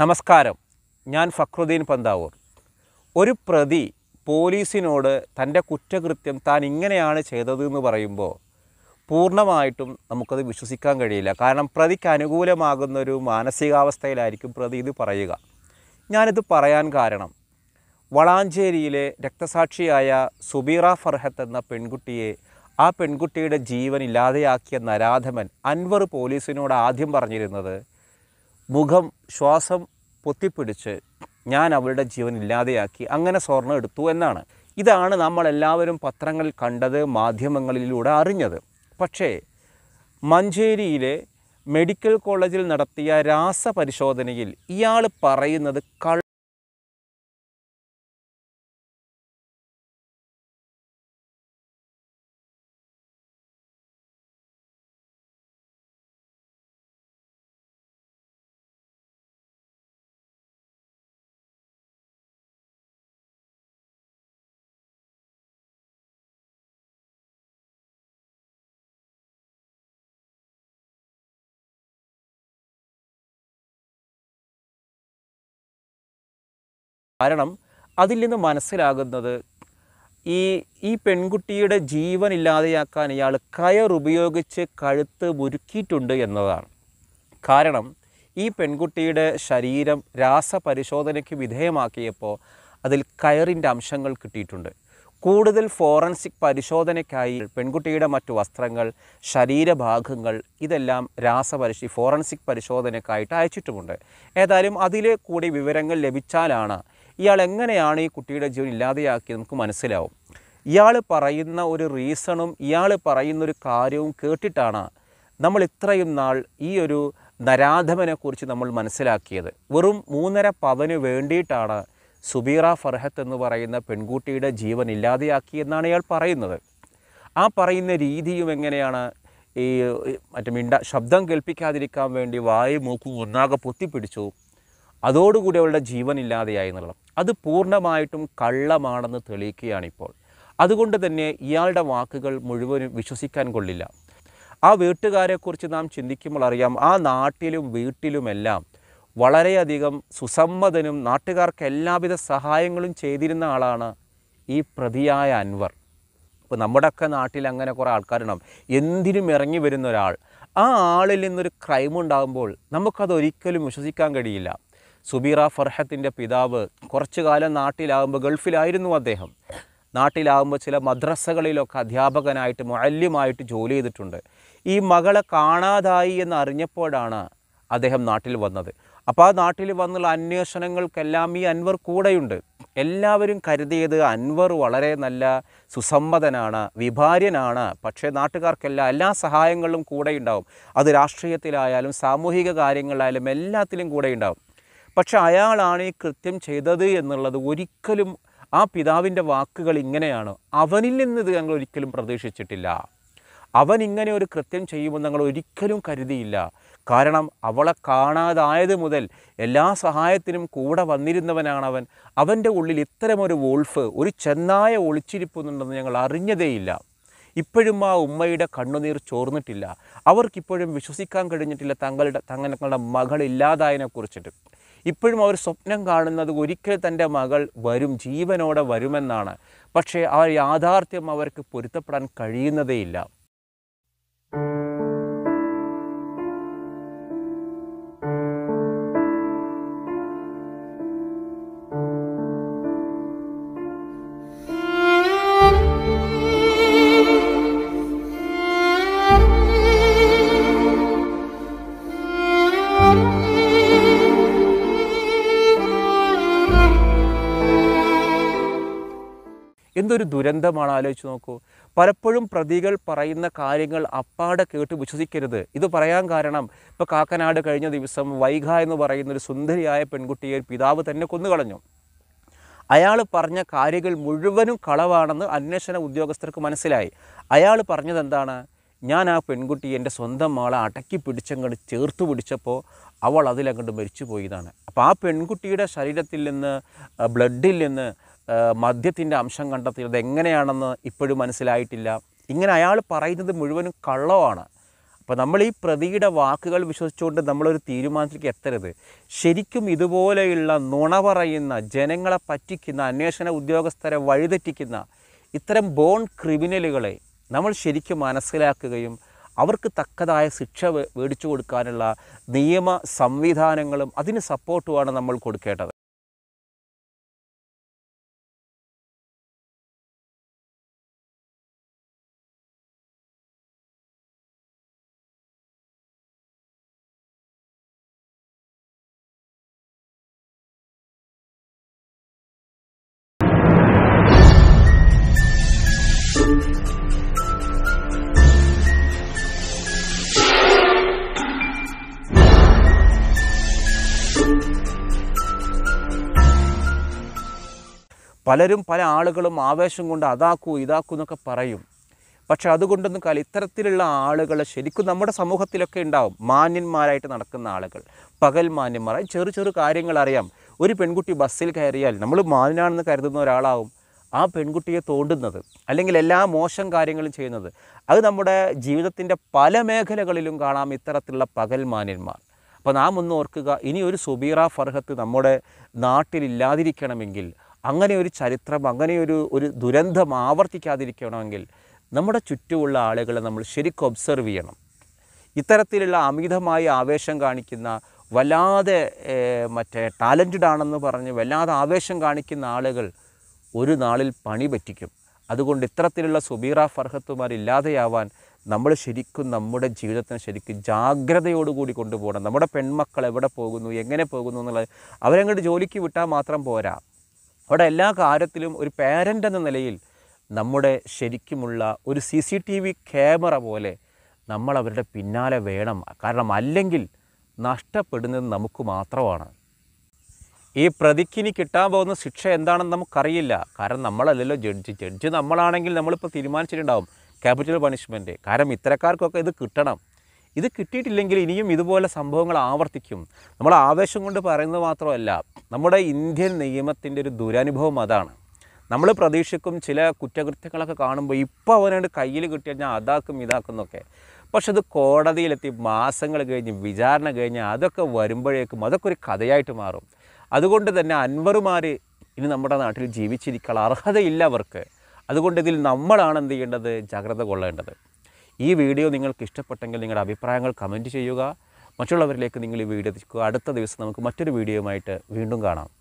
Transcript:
നമസ്കാരം ഞാൻ ഫക്രുദ്ദീൻ പന്താവൂർ ഒരു പ്രതി പോലീസിനോട് തൻ്റെ കുറ്റകൃത്യം താൻ ഇങ്ങനെയാണ് ചെയ്തത് എന്ന് പറയുമ്പോൾ പൂർണ്ണമായിട്ടും നമുക്കത് വിശ്വസിക്കാൻ കഴിയില്ല കാരണം പ്രതിക്ക് അനുകൂലമാകുന്ന ഒരു മാനസികാവസ്ഥയിലായിരിക്കും പ്രതി ഇത് പറയുക ഞാനിത് പറയാൻ കാരണം വളാഞ്ചേരിയിലെ രക്തസാക്ഷിയായ സുബീറ ഫർഹത്ത് എന്ന പെൺകുട്ടിയെ ആ പെൺകുട്ടിയുടെ ജീവൻ ഇല്ലാതെയാക്കിയ നരാധമൻ അൻവർ പോലീസിനോട് ആദ്യം പറഞ്ഞിരുന്നത് മുഖം ശ്വാസം പൊത്തിപ്പിടിച്ച് ഞാൻ അവളുടെ ജീവൻ ഇല്ലാതെയാക്കി അങ്ങനെ സ്വർണം എടുത്തു എന്നാണ് ഇതാണ് നമ്മളെല്ലാവരും പത്രങ്ങളിൽ കണ്ടത് മാധ്യമങ്ങളിലൂടെ അറിഞ്ഞത് പക്ഷേ മഞ്ചേരിയിലെ മെഡിക്കൽ കോളേജിൽ നടത്തിയ രാസപരിശോധനയിൽ ഇയാൾ പറയുന്നത് കൾ കാരണം അതിൽ നിന്ന് മനസ്സിലാകുന്നത് ഈ ഈ പെൺകുട്ടിയുടെ ജീവൻ ഇല്ലാതെയാക്കാൻ ഇയാൾ ഉപയോഗിച്ച് കഴുത്ത് മുരുക്കിയിട്ടുണ്ട് എന്നതാണ് കാരണം ഈ പെൺകുട്ടിയുടെ ശരീരം രാസപരിശോധനയ്ക്ക് വിധേയമാക്കിയപ്പോൾ അതിൽ കയറിൻ്റെ അംശങ്ങൾ കിട്ടിയിട്ടുണ്ട് കൂടുതൽ ഫോറൻസിക് പരിശോധനയ്ക്കായി പെൺകുട്ടിയുടെ മറ്റു വസ്ത്രങ്ങൾ ശരീരഭാഗങ്ങൾ ഇതെല്ലാം രാസപരിശി ഫോറൻസിക് പരിശോധനയ്ക്കായിട്ട് അയച്ചിട്ടുമുണ്ട് ഏതായാലും അതിൽ കൂടി വിവരങ്ങൾ ലഭിച്ചാലാണ് ഇയാൾ എങ്ങനെയാണ് ഈ കുട്ടിയുടെ ജീവൻ ഇല്ലാതെയാക്കിയത് നമുക്ക് മനസ്സിലാവും ഇയാൾ പറയുന്ന ഒരു റീസണും ഇയാൾ പറയുന്ന ഒരു കാര്യവും കേട്ടിട്ടാണ് നമ്മൾ ഇത്രയും നാൾ ഈ ഒരു നരാധമനെക്കുറിച്ച് നമ്മൾ മനസ്സിലാക്കിയത് വെറും മൂന്നര പവന് വേണ്ടിയിട്ടാണ് സുബീറ ഫർഹത്ത് എന്ന് പറയുന്ന പെൺകുട്ടിയുടെ ജീവൻ ഇല്ലാതെയാക്കിയെന്നാണ് ഇയാൾ പറയുന്നത് ആ പറയുന്ന രീതിയും എങ്ങനെയാണ് ഈ മറ്റേ മിണ്ട ശബ്ദം കേൾപ്പിക്കാതിരിക്കാൻ വേണ്ടി വായും മൂക്കും ഒന്നാകെ പൊത്തിപ്പിടിച്ചു അതോടുകൂടി അവളുടെ ജീവൻ ഇല്ലാതെയായി എന്നുള്ളത് അത് പൂർണ്ണമായിട്ടും കള്ളമാണെന്ന് തെളിയിക്കുകയാണിപ്പോൾ അതുകൊണ്ട് തന്നെ ഇയാളുടെ വാക്കുകൾ മുഴുവനും വിശ്വസിക്കാൻ കൊള്ളില്ല ആ വീട്ടുകാരെക്കുറിച്ച് നാം ചിന്തിക്കുമ്പോൾ അറിയാം ആ നാട്ടിലും വീട്ടിലുമെല്ലാം വളരെയധികം സുസമ്മതനും നാട്ടുകാർക്ക് എല്ലാവിധ സഹായങ്ങളും ചെയ്തിരുന്ന ആളാണ് ഈ പ്രതിയായ അൻവർ ഇപ്പോൾ നമ്മുടെയൊക്കെ നാട്ടിൽ അങ്ങനെ കുറേ ആൾക്കാരുണ്ടാവും എന്തിനും ഇറങ്ങി വരുന്ന ഒരാൾ ആ ആളിൽ നിന്നൊരു ക്രൈം ഉണ്ടാകുമ്പോൾ നമുക്കതൊരിക്കലും വിശ്വസിക്കാൻ കഴിയില്ല സുബീറ ഫർഹത്തിൻ്റെ പിതാവ് കുറച്ചു കാലം നാട്ടിലാകുമ്പോൾ ഗൾഫിലായിരുന്നു അദ്ദേഹം നാട്ടിലാകുമ്പോൾ ചില മദ്രസകളിലൊക്കെ അധ്യാപകനായിട്ട് മൊല്യമായിട്ട് ജോലി ചെയ്തിട്ടുണ്ട് ഈ മകളെ കാണാതായി എന്നറിഞ്ഞപ്പോഴാണ് അദ്ദേഹം നാട്ടിൽ വന്നത് അപ്പോൾ ആ നാട്ടിൽ വന്നുള്ള അന്വേഷണങ്ങൾക്കെല്ലാം ഈ അൻവർ കൂടെയുണ്ട് എല്ലാവരും കരുതിയത് അൻവർ വളരെ നല്ല സുസമ്മതനാണ് വിഭാര്യനാണ് പക്ഷേ നാട്ടുകാർക്കെല്ലാം എല്ലാ സഹായങ്ങളും കൂടെയുണ്ടാവും അത് രാഷ്ട്രീയത്തിലായാലും സാമൂഹിക കാര്യങ്ങളായാലും എല്ലാത്തിലും കൂടെയുണ്ടാവും പക്ഷെ അയാളാണ് ഈ കൃത്യം ചെയ്തത് എന്നുള്ളത് ഒരിക്കലും ആ പിതാവിൻ്റെ വാക്കുകൾ ഇങ്ങനെയാണ് അവനിൽ നിന്ന് ഇത് ഞങ്ങൾ ഒരിക്കലും പ്രതീക്ഷിച്ചിട്ടില്ല അവൻ ഇങ്ങനെ ഒരു കൃത്യം ചെയ്യുമെന്ന് ഞങ്ങൾ ഒരിക്കലും കരുതിയില്ല കാരണം അവളെ കാണാതായത് മുതൽ എല്ലാ സഹായത്തിനും കൂടെ വന്നിരുന്നവനാണ് അവൻ അവൻ്റെ ഉള്ളിൽ ഇത്തരമൊരു വോൾഫ് ഒരു ചെന്നായ ഒളിച്ചിരിപ്പുന്നുണ്ടെന്ന് ഞങ്ങൾ അറിഞ്ഞതേയില്ല ഇപ്പോഴും ആ ഉമ്മയുടെ കണ്ണുനീർ ചോർന്നിട്ടില്ല അവർക്കിപ്പോഴും വിശ്വസിക്കാൻ കഴിഞ്ഞിട്ടില്ല തങ്ങളുടെ തങ്ങളുടെ മകൾ ഇപ്പോഴും അവർ സ്വപ്നം കാണുന്നത് ഒരിക്കൽ തൻ്റെ മകൾ വരും ജീവനോടെ വരുമെന്നാണ് പക്ഷേ ആ യാഥാർത്ഥ്യം അവർക്ക് പൊരുത്തപ്പെടാൻ കഴിയുന്നതേയില്ല എന്തൊരു ദുരന്തമാണ് ആലോചിച്ച് നോക്കൂ പലപ്പോഴും പ്രതികൾ പറയുന്ന കാര്യങ്ങൾ അപ്പാടെ കേട്ട് വിശ്വസിക്കരുത് ഇത് പറയാൻ കാരണം ഇപ്പോൾ കാക്കനാട് കഴിഞ്ഞ ദിവസം വൈഗ എന്ന് പറയുന്ന ഒരു സുന്ദരിയായ പെൺകുട്ടിയെ പിതാവ് തന്നെ കൊന്നുകളഞ്ഞു അയാൾ പറഞ്ഞ കാര്യങ്ങൾ മുഴുവനും കളവാണെന്ന് അന്വേഷണ ഉദ്യോഗസ്ഥർക്ക് മനസ്സിലായി അയാൾ പറഞ്ഞത് എന്താണ് ഞാൻ ആ പെൺകുട്ടി എൻ്റെ സ്വന്തം ആളെ അടക്കി പിടിച്ചങ്ങോട്ട് ചേർത്ത് പിടിച്ചപ്പോൾ അവൾ അതിലങ്ങോട്ട് മരിച്ചു പോയതാണ് അപ്പോൾ ആ പെൺകുട്ടിയുടെ ശരീരത്തിൽ നിന്ന് ബ്ലഡിൽ നിന്ന് മദ്യത്തിൻ്റെ അംശം കണ്ടെത്തിയത് എങ്ങനെയാണെന്ന് ഇപ്പോഴും മനസ്സിലായിട്ടില്ല ഇങ്ങനെ അയാൾ പറയുന്നത് മുഴുവനും കള്ളമാണ് അപ്പോൾ നമ്മൾ ഈ പ്രതിയുടെ വാക്കുകൾ വിശ്വസിച്ചുകൊണ്ട് നമ്മളൊരു തീരുമാനത്തിലേക്ക് എത്തരുത് ശരിക്കും ഇതുപോലെയുള്ള നുണ പറയുന്ന ജനങ്ങളെ പറ്റിക്കുന്ന അന്വേഷണ ഉദ്യോഗസ്ഥരെ വഴിതെറ്റിക്കുന്ന ഇത്തരം ബോൺ ക്രിമിനലുകളെ നമ്മൾ ശരിക്കും മനസ്സിലാക്കുകയും അവർക്ക് തക്കതായ ശിക്ഷ മേടിച്ചു കൊടുക്കാനുള്ള നിയമ സംവിധാനങ്ങളും അതിന് സപ്പോർട്ടുമാണ് നമ്മൾ കൊടുക്കേണ്ടത് പലരും പല ആളുകളും ആവേശം കൊണ്ട് അതാക്കൂ ഇതാക്കൂ എന്നൊക്കെ പറയും പക്ഷെ അതുകൊണ്ടൊന്നും കാലം ഇത്തരത്തിലുള്ള ആളുകൾ ശരിക്കും നമ്മുടെ സമൂഹത്തിലൊക്കെ ഉണ്ടാവും മാന്യന്മാരായിട്ട് നടക്കുന്ന ആളുകൾ പകൽ മാന്യന്മാരായി ചെറു ചെറു കാര്യങ്ങൾ അറിയാം ഒരു പെൺകുട്ടി ബസ്സിൽ കയറിയാൽ നമ്മൾ മാന്യനാണെന്ന് കരുതുന്ന ഒരാളാവും ആ പെൺകുട്ടിയെ തോണ്ടുന്നത് അല്ലെങ്കിൽ എല്ലാ മോശം കാര്യങ്ങളും ചെയ്യുന്നത് അത് നമ്മുടെ ജീവിതത്തിൻ്റെ പല മേഖലകളിലും കാണാം ഇത്തരത്തിലുള്ള പകൽ മാന്യന്മാർ അപ്പോൾ നാം ഒന്ന് ഓർക്കുക ഇനി ഒരു സുബീറ ഫർഹത്ത് നമ്മുടെ നാട്ടിലില്ലാതിരിക്കണമെങ്കിൽ അങ്ങനെ ഒരു ചരിത്രം അങ്ങനെ ഒരു ഒരു ദുരന്തം ആവർത്തിക്കാതിരിക്കണമെങ്കിൽ നമ്മുടെ ചുറ്റുമുള്ള ആളുകളെ നമ്മൾ ശരിക്കും ഒബ്സർവ് ചെയ്യണം ഇത്തരത്തിലുള്ള അമിതമായ ആവേശം കാണിക്കുന്ന വല്ലാതെ മറ്റേ ടാലൻറ്റഡ് ആണെന്ന് പറഞ്ഞ് വല്ലാതെ ആവേശം കാണിക്കുന്ന ആളുകൾ ഒരു നാളിൽ പണി പറ്റിക്കും അതുകൊണ്ട് ഇത്തരത്തിലുള്ള സുബീറ ഫർഹത്തുമാർ ഇല്ലാതെയാവാൻ നമ്മൾ ശരിക്കും നമ്മുടെ ജീവിതത്തിന് ശരിക്കും ജാഗ്രതയോടുകൂടി കൊണ്ടുപോകണം നമ്മുടെ പെൺമക്കൾ എവിടെ പോകുന്നു എങ്ങനെ പോകുന്നു എന്നുള്ളത് അവരങ്ങോട്ട് ജോലിക്ക് വിട്ടാൽ മാത്രം പോരാ അവിടെ എല്ലാ കാര്യത്തിലും ഒരു പേരൻ്റ് എന്ന നിലയിൽ നമ്മുടെ ശരിക്കുമുള്ള ഒരു C C T V camera പോലെ നമ്മൾ അവരുടെ പിന്നാലെ വേണം കാരണം അല്ലെങ്കിൽ നഷ്ടപ്പെടുന്നത് നമുക്ക് മാത്രമാണ് ഈ പ്രതിക്കിനി കിട്ടാൻ പോകുന്ന ശിക്ഷ എന്താണെന്ന് നമുക്കറിയില്ല കാരണം നമ്മളല്ലല്ലോ ജഡ്ജ് ജഡ്ജ് നമ്മളാണെങ്കിൽ നമ്മളിപ്പോൾ തീരുമാനിച്ചിട്ടുണ്ടാവും ക്യാപിറ്റൽ പണിഷ്മെൻറ്റ് കാരണം ഇത്തരക്കാർക്കൊക്കെ ഇത് കിട്ടണം ഇത് കിട്ടിയിട്ടില്ലെങ്കിൽ ഇനിയും ഇതുപോലെ സംഭവങ്ങൾ ആവർത്തിക്കും നമ്മൾ ആവേശം കൊണ്ട് പറയുന്നത് മാത്രമല്ല നമ്മുടെ ഇന്ത്യൻ നിയമത്തിൻ്റെ ഒരു ദുരനുഭവം അതാണ് നമ്മൾ പ്രതീക്ഷിക്കും ചില കുറ്റകൃത്യങ്ങളൊക്കെ കാണുമ്പോൾ ഇപ്പോൾ അവനോട് കയ്യിൽ കിട്ടി ഞാൻ അതാക്കും ഇതാക്കും എന്നൊക്കെ പക്ഷെ അത് കോടതിയിലെത്തി മാസങ്ങൾ കഴിഞ്ഞ് വിചാരണ കഴിഞ്ഞ് അതൊക്കെ വരുമ്പോഴേക്കും അതൊക്കെ ഒരു കഥയായിട്ട് മാറും അതുകൊണ്ട് തന്നെ അൻവറുമാർ ഇനി നമ്മുടെ നാട്ടിൽ ജീവിച്ചിരിക്കാൻ അർഹതയില്ല അവർക്ക് അതുകൊണ്ട് ഇതിൽ നമ്മളാണ് എന്ത് ചെയ്യേണ്ടത് ജാഗ്രത കൊള്ളേണ്ടത് ഈ വീഡിയോ നിങ്ങൾക്ക് ഇഷ്ടപ്പെട്ടെങ്കിൽ നിങ്ങളുടെ അഭിപ്രായങ്ങൾ കമൻറ്റ് ചെയ്യുക മറ്റുള്ളവരിലേക്ക് നിങ്ങൾ ഈ വീഡിയോ എത്തിക്കുക അടുത്ത ദിവസം നമുക്ക് മറ്റൊരു വീഡിയോയുമായിട്ട് വീണ്ടും കാണാം